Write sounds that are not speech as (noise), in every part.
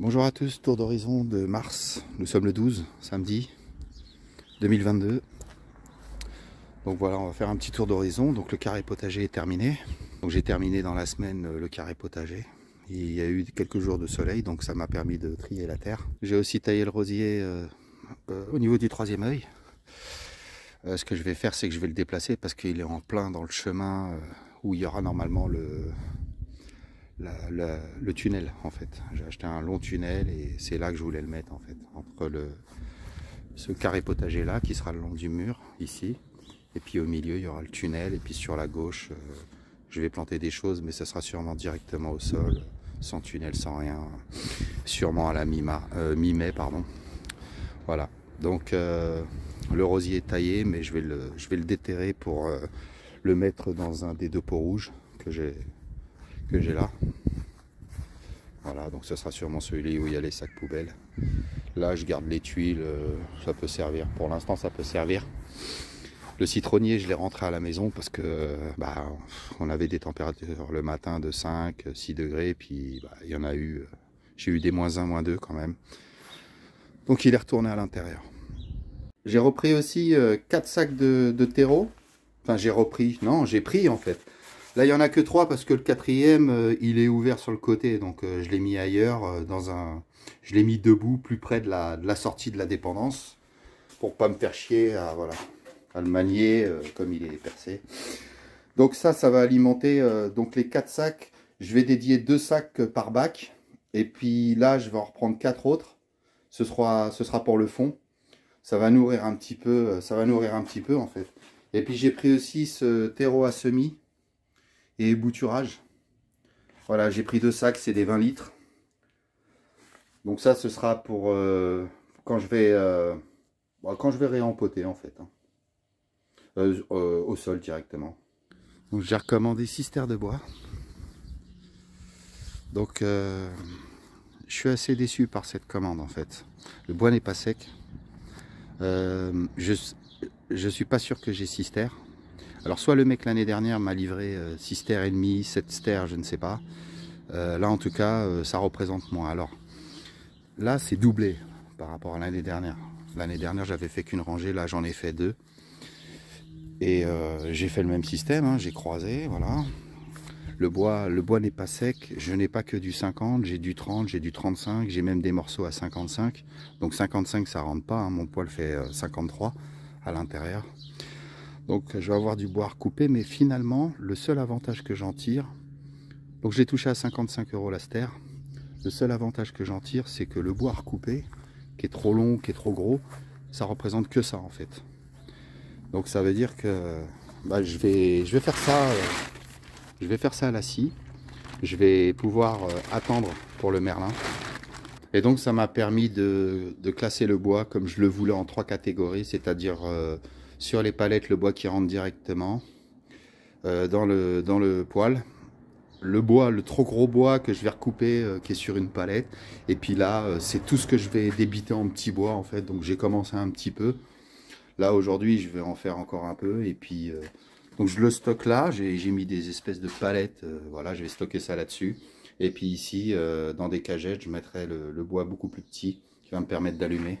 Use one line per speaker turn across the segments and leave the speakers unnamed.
Bonjour à tous, tour d'horizon de mars. Nous sommes le 12, samedi 2022. Donc voilà, on va faire un petit tour d'horizon. Donc le carré potager est terminé. Donc j'ai terminé dans la semaine euh, le carré potager. Il y a eu quelques jours de soleil, donc ça m'a permis de trier la terre. J'ai aussi taillé le rosier euh, euh, au niveau du troisième œil. ce que je vais faire, c'est que je vais le déplacer parce qu'il est en plein dans le chemin où il y aura normalement le, le tunnel en fait. J'ai acheté un long tunnel et c'est là que je voulais le mettre en fait, entre le, ce carré potager là qui sera le long du mur ici, et puis au milieu il y aura le tunnel, et puis sur la gauche euh, je vais planter des choses, mais ça sera sûrement directement au sol, sans tunnel, sans rien, sûrement à la euh, mi-mai, pardon. Voilà, donc euh, le rosier est taillé, mais je vais le, je vais le déterrer pour le mettre dans un des deux pots rouges que j'ai que j'ai là. Voilà, donc ce sera sûrement celui où il y a les sacs poubelles. Là, je garde les tuiles, euh, ça peut servir. Pour l'instant, ça peut servir. Le citronnier, je l'ai rentré à la maison parce que euh, bah, on avait des températures le matin de 5, 6 degrés, puis bah, il y en a eu, euh, j'ai eu des moins 1, moins 2 quand même. Donc il est retourné à l'intérieur. J'ai repris aussi 4 sacs de terreau. Enfin, j'ai repris, non, j'ai pris en fait. Là, il n'y en a que trois parce que le quatrième, euh, il est ouvert sur le côté. Donc, euh, je l'ai mis ailleurs, euh, dans un... je l'ai mis debout, plus près de la, sortie de la dépendance, pour pas me faire chier à, voilà, à le manier comme il est percé. Donc ça, ça va alimenter donc les quatre sacs. Je vais dédier deux sacs par bac. Et puis là, je vais en reprendre quatre autres. Ce sera, ce sera pour le fond. Ça va nourrir un petit peu, ça va nourrir un petit peu en fait. Et puis j'ai pris aussi ce terreau à semis et bouturage. Voilà, j'ai pris deux sacs, c'est des 20 litres. Donc ça, ce sera pour euh, quand je vais euh, bah, quand je vais réempoter en fait, hein. euh, au sol directement. Donc j'ai recommandé 6 de bois. Donc je suis assez déçu par cette commande en fait. Le bois n'est pas sec. je je suis pas sûr que j'ai 6 alors soit le mec l'année dernière m'a livré 6 euh, stères et demi, 7 stères, je ne sais pas. Euh, là en tout cas, euh, ça représente moins. Alors là, c'est doublé par rapport à l'année dernière. L'année dernière, j'avais fait qu'une rangée, là j'en ai fait deux. Et j'ai fait le même système, hein, j'ai croisé, voilà. Le bois, le bois n'est pas sec, je n'ai pas que du 50, j'ai du 30, j'ai du 35, j'ai même des morceaux à 55. Donc 55 ça rentre pas, hein. mon poil fait 53 à l'intérieur. Donc je vais avoir du bois coupé, mais finalement, le seul avantage que j'en tire, donc j'ai touché à 55 euros la stère, le seul avantage que j'en tire, c'est que le bois recoupé, qui est trop long, qui est trop gros, ça représente que ça en fait. Donc ça veut dire que bah, je, vais, je, vais, faire ça, euh, je vais faire ça à la scie. Je vais pouvoir euh, attendre pour le merlin. Et donc ça m'a permis de, classer le bois comme je le voulais en trois catégories, c'est-à-dire euh, sur les palettes, le bois qui rentre directement euh, dans, le, dans le poêle. Le bois, le trop gros bois que je vais recouper, euh, qui est sur une palette. Et puis là, euh, c'est tout ce que je vais débiter en petit bois, en fait. Donc j'ai commencé un petit peu. Là, aujourd'hui, je vais en faire encore un peu. Et puis, donc je le stocke là. J'ai mis des espèces de palettes. voilà, je vais stocker ça là-dessus. Et puis ici, dans des cagettes, je mettrai le bois beaucoup plus petit qui va me permettre d'allumer.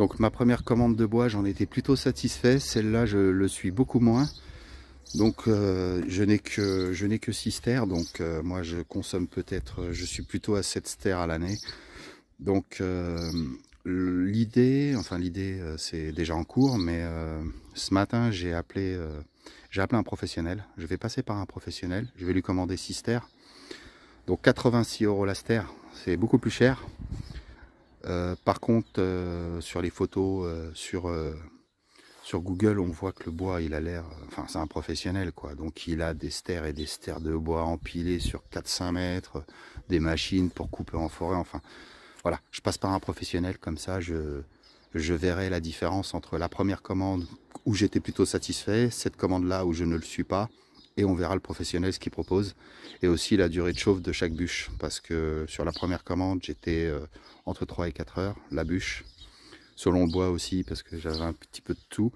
Donc ma première commande de bois, j'en étais plutôt satisfait. Celle-là, je le suis beaucoup moins. Donc euh, je n'ai que 6 terres. Donc euh, moi, je consomme peut-être, je suis plutôt à 7 terres à l'année. Donc euh, l'idée, enfin l'idée, c'est déjà en cours, mais ce matin, j'ai appelé j'ai appelé un professionnel. Je vais passer par un professionnel. Je vais lui commander 6 terres. Donc 86 euros la stère. c'est beaucoup plus cher. Euh, par contre, euh, sur les photos euh, sur, Google, on voit que le bois, il a l'air... Enfin, c'est un professionnel, quoi. Donc, il a des stères et des stères de bois empilés sur 4-5 mètres, des machines pour couper en forêt, enfin... Voilà, je passe par un professionnel, comme ça, je, je verrai la différence entre la première commande où j'étais plutôt satisfait, cette commande-là où je ne le suis pas, et on verra le professionnel ce qu'il propose et aussi la durée de chauffe de chaque bûche parce que sur la première commande j'étais euh, entre 3 et 4 heures la bûche selon le bois aussi parce que j'avais un petit peu de tout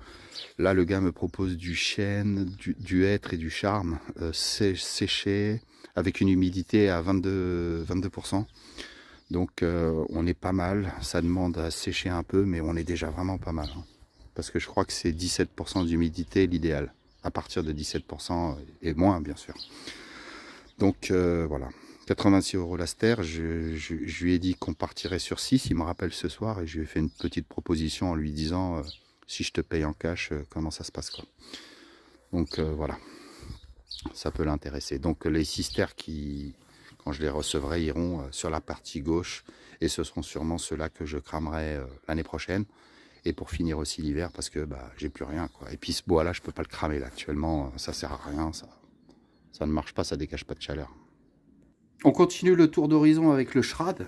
là le gars me propose du chêne du, hêtre et du charme euh, séché avec une humidité à 22 donc euh, on est pas mal ça demande à sécher un peu mais on est déjà vraiment pas mal hein. parce que je crois que c'est 17% d'humidité l'idéal à partir de 17% et moins, bien sûr. Donc euh, voilà, 86 euros l'aster, je, je, lui ai dit qu'on partirait sur 6, il me rappelle ce soir et je lui ai fait une petite proposition en lui disant euh, si je te paye en cash, euh, comment ça se passe quoi. Donc voilà, ça peut l'intéresser. Donc les sisters qui, quand je les recevrai, iront sur la partie gauche et ce seront sûrement ceux-là que je cramerai l'année prochaine et pour finir aussi l'hiver parce que bah, j'ai plus rien. Quoi. Et puis ce bois là, je peux pas le cramer là actuellement, ça sert à rien, ça, ça ne marche pas, ça dégage pas de chaleur. On continue le tour d'horizon avec le Shrad.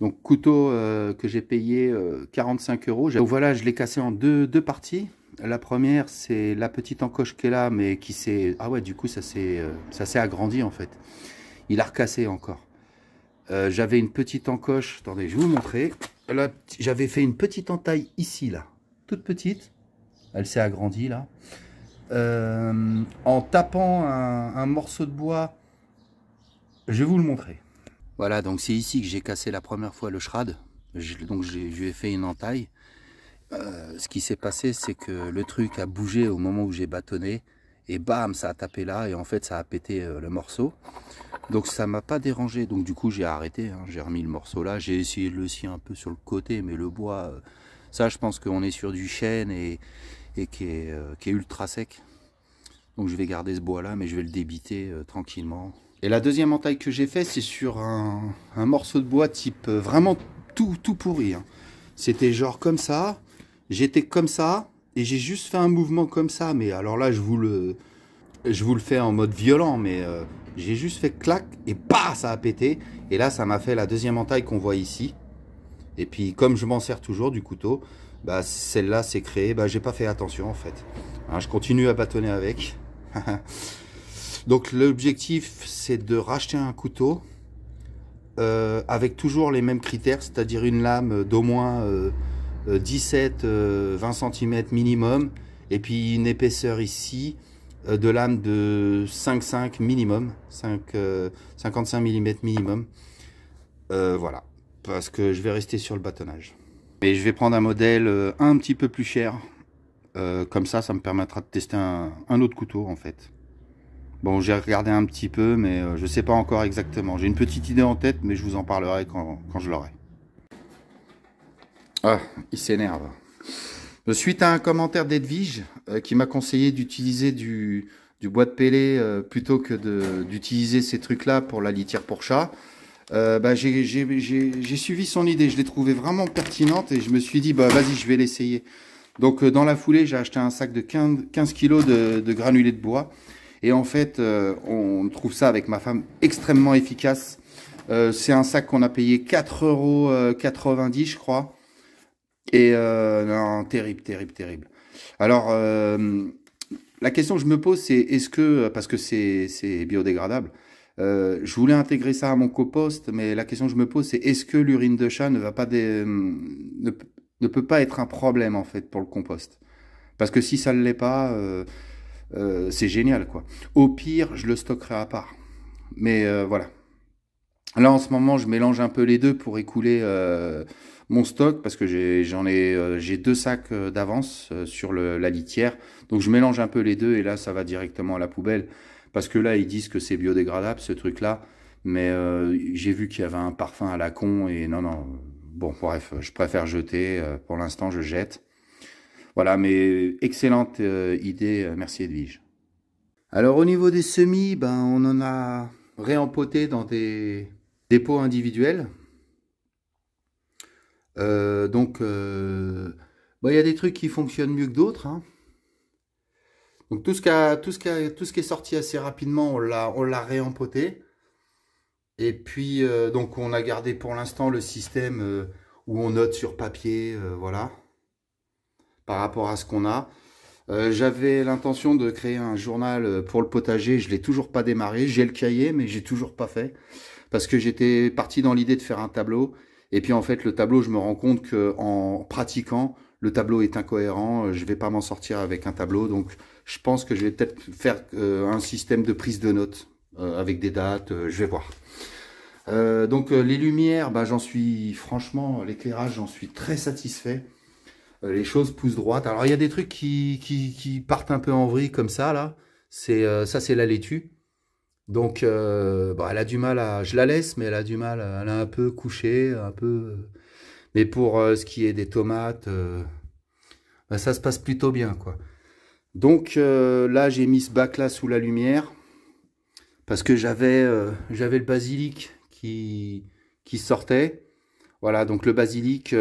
Donc couteau euh, que j'ai payé 45 euh, euros. Donc voilà, je l'ai cassé en deux, deux parties. La première, c'est la petite encoche qui est là, mais qui s'est... Ah ouais, du coup, ça s'est euh, agrandi, en fait. Il a recassé encore. J'avais une petite encoche. Attendez, je vais vous montrer j'avais fait une petite entaille ici, là, toute petite. Elle s'est agrandie, là. Euh, en tapant un, morceau de bois, je vais vous le montrer. Voilà, donc c'est ici que j'ai cassé la première fois le shrad. donc je fait une entaille. Euh, ce qui s'est passé, c'est que le truc a bougé au moment où j'ai bâtonné. Et bam, ça a tapé là, et en fait, ça a pété euh, le morceau. Donc ça m'a pas dérangé. Donc du coup j'ai arrêté, hein. j'ai remis le morceau là. J'ai essayé de le scier un peu sur le côté, mais le bois, euh, ça je pense qu'on est sur du chêne et, euh, qui, est, ultra sec. Donc je vais garder ce bois là, mais je vais le débiter euh, tranquillement. Et la deuxième entaille que j'ai fait, c'est sur un, morceau de bois type vraiment tout, tout pourri. Hein. C'était genre comme ça, j'étais comme ça, et j'ai juste fait un mouvement comme ça. Mais alors là, je vous le, je vous le fais en mode violent, mais j'ai juste fait clac et bah ça a pété. Et là, ça m'a fait la deuxième entaille qu'on voit ici. Et puis, comme je m'en sers toujours du couteau, bah, celle-là s'est créée. Bah, j'ai pas fait attention en fait. Hein, je continue à bâtonner avec. (laughs) Donc, l'objectif, c'est de racheter un couteau euh, avec toujours les mêmes critères, c'est-à-dire une lame d'au moins 17-20 euh, euh, cm minimum, et puis une épaisseur ici, euh, de lame de 5,5 minimum, 5, 55 mm minimum. Euh, voilà, parce que je vais rester sur le bâtonnage. Mais je vais prendre un modèle euh, un petit peu plus cher. comme ça, ça me permettra de tester un, autre couteau en fait. Bon, j'ai regardé un petit peu, mais je ne sais pas encore exactement. J'ai une petite idée en tête, mais je vous en parlerai quand, quand je l'aurai. Ah, il s'énerve. Suite à un commentaire d'Edwige, euh, qui m'a conseillé d'utiliser du, du, bois de pellet euh, plutôt que d'utiliser ces trucs-là pour la litière pour chat. Euh, bah, j'ai suivi son idée, je l'ai trouvée vraiment pertinente et je me suis dit, bah, vas-y, je vais l'essayer. Donc dans la foulée, j'ai acheté un sac de 15, 15 kilos de, granulés de bois. Et en fait, on trouve ça avec ma femme extrêmement efficace. C'est un sac qu'on a payé 4,90 euros, je crois. Et non, terrible, terrible, terrible. Alors, euh, la question que je me pose, c'est est-ce que, parce que c'est biodégradable, euh, je voulais intégrer ça à mon compost, mais la question que je me pose, c'est est-ce que l'urine de chat ne va pas euh, ne, peut pas être un problème en fait pour le compost Parce que si ça ne l'est pas, c'est génial quoi. Au pire, je le stockerai à part. Mais voilà, Là, en ce moment, je mélange un peu les deux pour écouler euh, mon stock parce que j'ai, j'en ai, euh, j'ai deux sacs euh, d'avance sur la litière. Donc, je mélange un peu les deux et là, ça va directement à la poubelle parce que là, ils disent que c'est biodégradable ce truc-là. Mais j'ai vu qu'il y avait un parfum à la con et non, non. Bon, bref, je préfère jeter. pour l'instant, je jette. Voilà, mais excellente idée. Merci Edwige. Alors, au niveau des semis, ben, on en a réempoté dans des Dépôt individuel. Euh, donc, euh, bah, il y a des trucs qui fonctionnent mieux que d'autres. Hein. Donc, tout ce, qui tout, ce tout ce qui est sorti assez rapidement, on l'a réempoté. Et puis, euh, donc, on a gardé pour l'instant le système où on note sur papier, voilà, par rapport à ce qu'on a. Euh, j'avais l'intention de créer un journal euh, pour le potager, je l'ai toujours pas démarré, j'ai le cahier mais j'ai toujours pas fait parce que j'étais parti dans l'idée de faire un tableau et puis en fait le tableau, je me rends compte que en pratiquant, le tableau est incohérent, euh, je vais pas m'en sortir avec un tableau donc je pense que je vais peut-être faire un système de prise de notes avec des dates, je vais voir. donc les lumières, bah, j'en suis franchement l'éclairage, j'en suis très satisfait. Euh, les choses poussent droite. Alors il y a des trucs qui, qui, qui, partent un peu en vrille comme ça là. C'est euh, ça c'est la laitue. Donc euh, bah, elle a du mal à, je la laisse mais elle a du mal, elle a un peu couché, un peu. Mais pour ce qui est des tomates, bah, ça se passe plutôt bien quoi. Donc là j'ai mis ce bac là sous la lumière parce que j'avais j'avais le basilic qui qui sortait. Voilà donc le basilic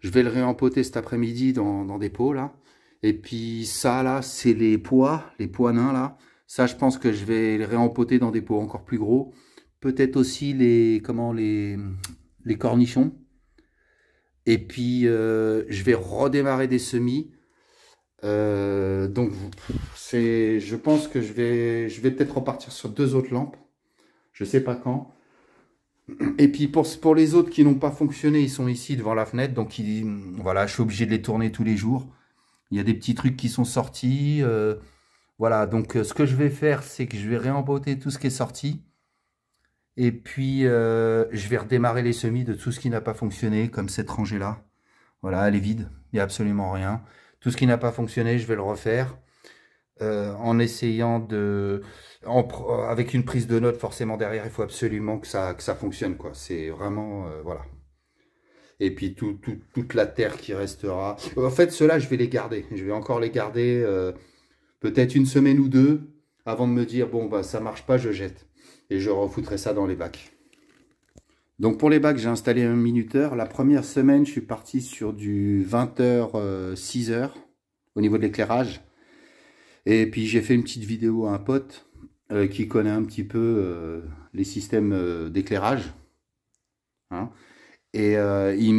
je vais le réempoter cet après-midi dans, des pots, là. Et puis ça, là, c'est les pois, les pois nains, là. Ça, je pense que je vais les réempoter dans des pots encore plus gros. Peut-être aussi les, comment, les, les cornichons. Et puis, euh, je vais redémarrer des semis. Euh, donc, c'est, je pense que je vais, je vais peut-être repartir sur deux autres lampes. Je ne sais pas quand. Et puis pour, les autres qui n'ont pas fonctionné, ils sont ici devant la fenêtre, donc voilà, je suis obligé de les tourner tous les jours. Il y a des petits trucs qui sont sortis. Euh, voilà, donc euh, ce que je vais faire, c'est que je vais réemboter tout ce qui est sorti. Et puis, euh, je vais redémarrer les semis de tout ce qui n'a pas fonctionné, comme cette rangée-là. Voilà, elle est vide, il n'y a absolument rien. Tout ce qui n'a pas fonctionné, je vais le refaire. Euh, en essayant de, euh, avec une prise de notes forcément derrière, il faut absolument que ça, que ça fonctionne quoi. C'est vraiment euh, voilà. Et puis tout, toute la terre qui restera. En fait, ceux-là, je vais les garder. Je vais encore les garder peut-être une semaine ou deux avant de me dire bon bah ça marche pas, je jette et je refoutrai ça dans les bacs. Donc pour les bacs, j'ai installé un minuteur. La première semaine, je suis parti sur du 20h 6h au niveau de l'éclairage. Et puis j'ai fait une petite vidéo à un pote euh, qui connaît un petit peu euh, les systèmes euh, d'éclairage. Hein. et il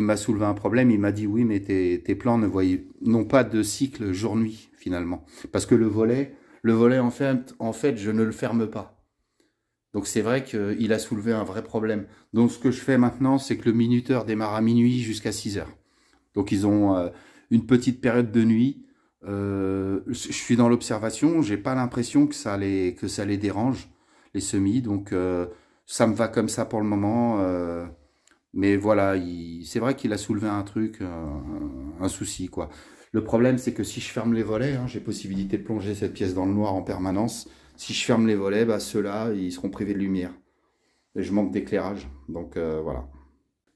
m'a soulevé un problème. Il m'a dit oui, mais tes, plans ne voyaient non pas de cycle jour-nuit finalement, parce que le volet, le volet en fait, en fait, je ne le ferme pas. Donc c'est vrai qu'il a soulevé un vrai problème. Donc ce que je fais maintenant, c'est que le minuteur démarre à minuit jusqu'à 6 heures. Donc ils ont une petite période de nuit euh, je suis dans l'observation, j'ai pas l'impression que ça les que ça les dérange les semis, donc euh, ça me va comme ça pour le moment. Euh, mais voilà, c'est vrai qu'il a soulevé un truc, un, souci quoi. Le problème c'est que si je ferme les volets, hein, j'ai possibilité de plonger cette pièce dans le noir en permanence. Si je ferme les volets, bah, ceux-là ils seront privés de lumière. Et je manque d'éclairage, donc voilà.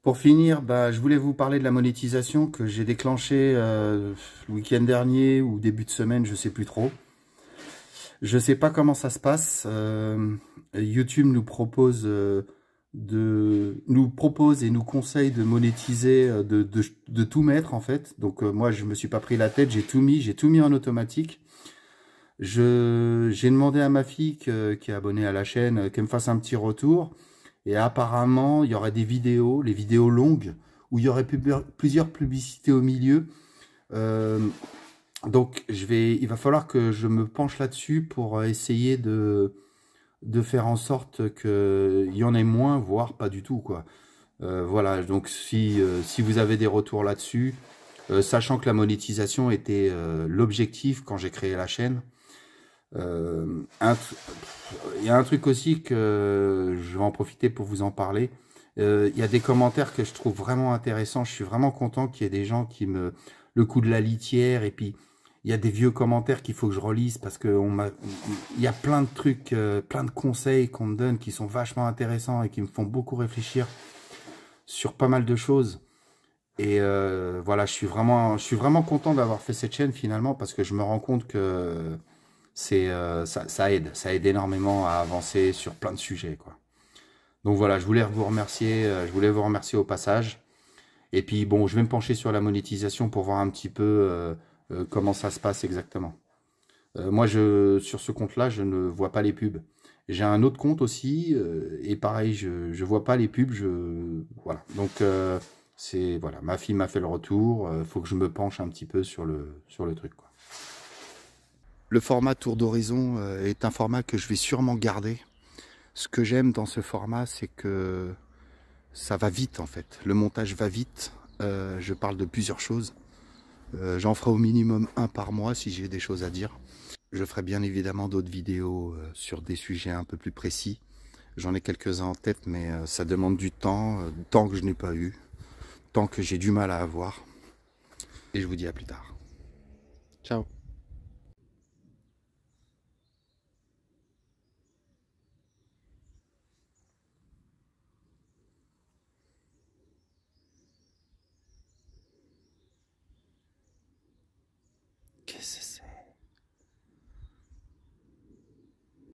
Pour finir, bah, je voulais vous parler de la monétisation que j'ai déclenchée euh, le week-end dernier ou début de semaine, je ne sais plus trop. Je ne sais pas comment ça se passe. Euh, YouTube nous propose euh, de nous propose et nous conseille de monétiser, de, tout mettre en fait. Donc moi je ne me suis pas pris la tête, j'ai tout mis, j'ai tout mis en automatique. j'ai demandé à ma fille qui est abonnée à la chaîne qu'elle me fasse un petit retour. Et apparemment, il y aurait des vidéos, les vidéos longues, où il y aurait plusieurs publicités au milieu. Euh, donc, je vais, il va falloir que je me penche là-dessus pour essayer de, de faire en sorte qu'il y en ait moins, voire pas du tout. quoi. Euh, voilà, donc si, euh, si vous avez des retours là-dessus, sachant que la monétisation était l'objectif quand j'ai créé la chaîne, euh, il y a un truc aussi que je vais en profiter pour vous en parler. Euh, il y a des commentaires que je trouve vraiment intéressants. Je suis vraiment content qu'il y ait des gens qui me... Le coup de la litière, et puis il y a des vieux commentaires qu'il faut que je relise parce qu'il y a plein de trucs, euh, plein de conseils qu'on me donne qui sont vachement intéressants et qui me font beaucoup réfléchir sur pas mal de choses. Et voilà, je suis vraiment, je suis vraiment content d'avoir fait cette chaîne finalement parce que je me rends compte que c'est euh, ça, aide, ça aide énormément à avancer sur plein de sujets. Quoi. Donc voilà, je voulais vous remercier, euh, je voulais vous remercier au passage. Et puis bon, je vais me pencher sur la monétisation pour voir un petit peu euh, comment ça se passe exactement. moi, je, sur ce compte-là, je ne vois pas les pubs. J'ai un autre compte aussi, et pareil, je ne vois pas les pubs. Je, voilà. Donc c'est voilà, ma fille m'a fait le retour. Il faut que je me penche un petit peu sur le, sur le truc. Le format tour d'horizon euh, est un format que je vais sûrement garder. Ce que j'aime dans ce format, c'est que ça va vite en fait. Le montage va vite. Euh, je parle de plusieurs choses. Euh, j'en ferai au minimum un par mois si j'ai des choses à dire. Je ferai bien évidemment d'autres vidéos sur des sujets un peu plus précis. J'en ai quelques-uns en tête, mais ça demande du temps, tant que je n'ai pas eu, tant que j'ai du mal à avoir. Et je vous dis à plus tard. Ciao